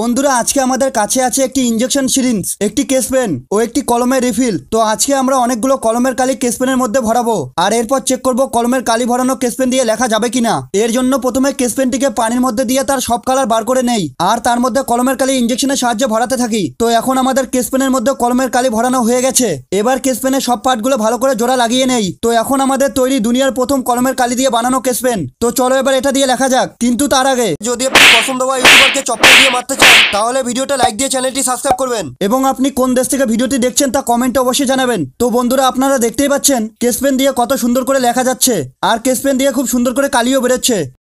বন্ধুরা আজকে আমাদের কাছে আছে একটি ইঞ্জেকশন সিরিঞ্জ একটি কেস পেন ও একটি কলমের রিফিল তো আজকে আমরা অনেকগুলো কলমের কালি কেস পেনের মধ্যে ভরাবো আর এরপর চেক করব কলমের কালি ভরানো কেস পেন দিয়ে লেখা যাবে কিনা এর জন্য প্রথমে কেস পেনটিকে পানির মধ্যে দিয়ে তার সব কালার বার করে নেই আর তার মধ্যে কলমের কালি ইঞ্জেকশনের সাহায্যে ভরাতে থাকি তো এখন আমাদের কেস পেনের মধ্যে কলমের কালি ভরানো হয়ে গেছে এবার কেস পেনের সব পার্টগুলো ভালো করে জোড়া লাগিয়ে নেই তো এখন আমাদের তৈরি দুনিয়ার প্রথম কলমের কালি দিয়ে বানানো কেস পেন তো চলো এবার এটা দিয়ে লেখা যাক কিন্তু তার আগে যদি আপনি পছন্দ হয় ইউটিউবারকে চপ্পল দিয়ে মারতে চান তাহলে ভিডিওটা লাইক দিয়ে চ্যানেলটি সাবস্ক্রাইব করবেন এবং আপনি কোন দেশ থেকে ভিডিওটি দেখছেন তা কমেন্টে অবশ্যই জানাবেন তো বন্ধুরা আপনারা দেখতেই পাচ্ছেন কেসপেন দিয়ে কত সুন্দর করে লেখা যাচ্ছে আর কেসপেন দিয়ে খুব সুন্দর করে কালিও বেরোচ্ছে